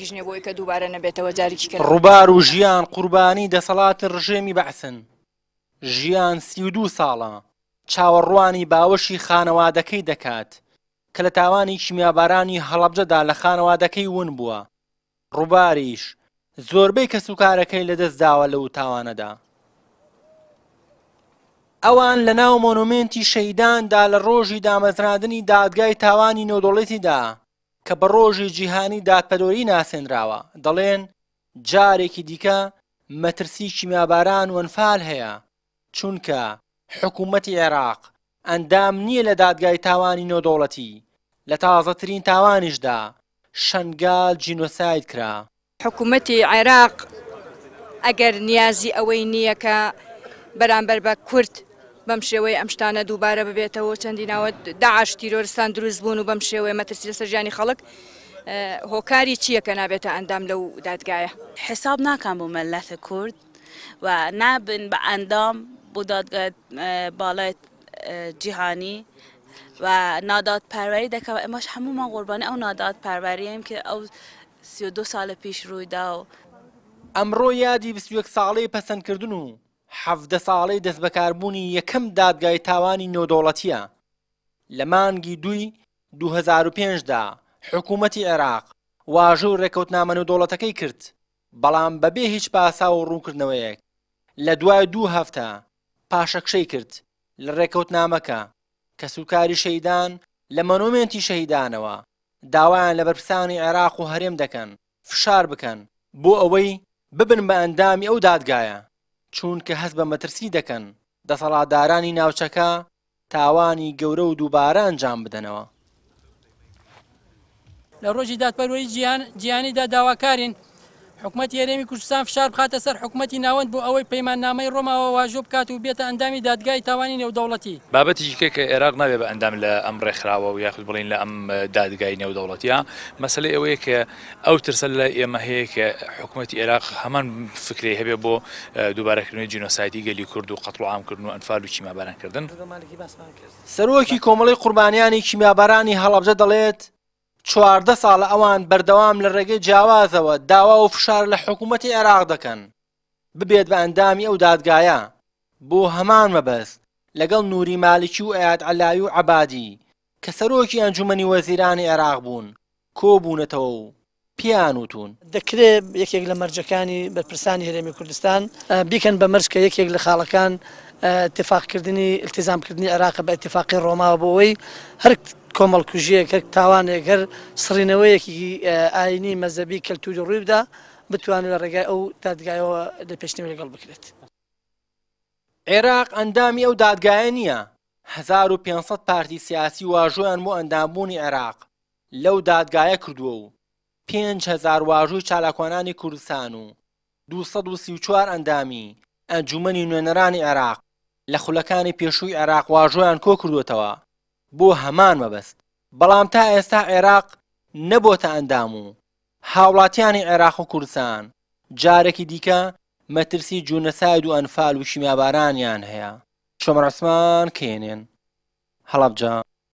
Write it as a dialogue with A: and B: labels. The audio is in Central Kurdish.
A: گژنێبووی کە دووبارە نەبێتەوە جارێکی کرد ڕووبار و ژیان قوربانی دەسەڵاتی ڕژێمی بەعسن ژیان سی و دوو ساڵە چاوەڕوانی باوەشی خانەوادەکەی دەکات کە لە تاوانی کیمیابارانی هەڵەبجەدا لە خانەوادەکەی ون بووە ڕووباریش زۆربەی کە سوکارەکەی لەدەستداوە لەو تاوانەدا ئەوان لە ناو مۆنومنتی شەیداندا لە ڕۆژی دامەزراندنی دادگای تاوانی نۆدۆڵێتیدا کە بە ڕۆژی جیهانی دادپەرۆری ناسێنراوە دەڵێن جارێکی دیکە مەترسی کیمیاباران وەنفال هەیە چونکە حکوومەتی عێراق ئەندام نییە لە دادگای تاوانی نۆدۆڵەتی لە تازەترین تاوانیشدا شنگال جینۆساید کرا حکوومەتی عێراق ئەگەر نیازی ئەوەی نییە کە بەرامبەر بە کورت بەم شێوەی ئەم شتانە دووبارە ببێتەوە چەندی ناوە داعاش تیرۆرستان دروست بوون و بەم شێوەی مەترسی لەسەر ژیانی خەڵک هۆکاری چییە کە نابێتە ئەندام لەو دادگایە حساب ناکەم بۆ مەلەتە کورد و نابن بە ئەندام بۆ دادگای باڵێت جیهانی و نادات پەروەری دەکەەوە ئەمەش هەمومان قوربانی ئەو نادات پەروەریم کە ئەو سی دو ساڵە پیش ڕوویدا و ئەمڕۆ یادی 21 ساڵی پەسەندکردن و حەفدە ساڵەی دەست بەکاربوونی یەکەم دادگای تاوانی نۆدۆڵەتیە لە مانگی دوی 2005دا حکوومەتی عێراق واژە و ڕێکەوتنامە نۆدۆڵەتەکەی کرد بەڵام بەبێ هیچ پاسا و ڕوونکردنەوەیەک لە دوای دوو هەفتە پاشەکشەی کرد لە ڕێکەوتنامەکە کە سوکاری شەیدان لە مەنۆمێنی شەهیدانەوە داوایان لە بەرپرسانی عێراق و هەرێم دەکەن فشار بکەن بۆ ئەوەی ببن بە ئەندامی ئەو دادگایە چونکە هەست بە مەترسی دەکەن دەسەڵاتدارانی ناوچەکە تاوانی گەورە و دووبارە ئەنجام بدەنەوە لە ڕۆژی دادپەروەری گیان گیانیدا داواکارین حکوومەت یارێمی کوردستان فشار بخاتە سەر حکوومەتتی ناوەند بۆ ئەوەی پەیمانامەی ڕۆماوە واژۆ بکات و بێتە ئەندامی دادگای تاوانی نێودەوڵەتی بابەتی کە کە عێراق نابێ بە ئەندام لە ئەم ڕێکخراوە و یاخود بڵین لە ئەم دادگای نێودەوڵەتیە مەسلەی ئەوەیە کە ئەو ترسە لە ئێمە هەیە کە حکوومەتتی عێراق هەمان فکری هەبێ بۆ دووبارەکردنی جینۆسایتی گەلی کورد و قەتڵ عامکردن و ئەنفال و چیمابارانکردن سەرۆکی کۆمەڵی قوربانیانی کیمیابارانی هەڵابجە دەڵێت چواردە ساڵە ئەوان بەردەوام لە ڕێگەی جیاوازەوە داوا و فشار لە حکوومەتی عێراق دەکەن ببێت بە ئەندامی ئەو دادگایە بۆ هەمان مەبەست لەگەڵ نووری مالیکی و ئاات ئەلاوی و عبادی کە سەرۆکی ئەنجومی وەزیرانی عێراق بوون کۆبوونەتەوە و پیان وتون دەکرێت یەکێک لە مەرجەکانی بەرپرسانی هەرێمی کوردستان بیکەن بە مەرج کە یەکێک لە خاڵەکان تفاقکردنی التزامکردنی عراق بە اتفاقی ڕۆماوە بۆەوەی هەر کۆمەڵکوژیەک هەر تاوانێک هەر سڕینەوەیەکی ئاینی مەزەبی کەلتوری ڕوویدا بتوانێت لە ڕێگای ئەو دادگایەوە دەپێشنەوە لەگەڵ بکرێت. عێراق ئەندامی ئەو دادگایە نییە 1500 پارتی سیاسی واژۆیان بۆ ئەندامبوونی عێراق لەو دادگایە کردووە و 5هزار واژووی چالاکوانانی کوردستان و 234 ئەندامی ئەنجومنی نوێنەرانی عێراق لە خولەکانی پێشووی عێراق واژۆیان کۆ کردوتەوە بۆ هەمان مەبەست بەڵام تا ئێستا عێراق نەبۆتە ئەندام و هاوڵاتیانی عێراق و کوردستان جارێکی دیکە مەترسی جوونەساید و ئەنفال و شیمابارانیان هەیە چۆمەڕسمان کێنێن هەڵبجان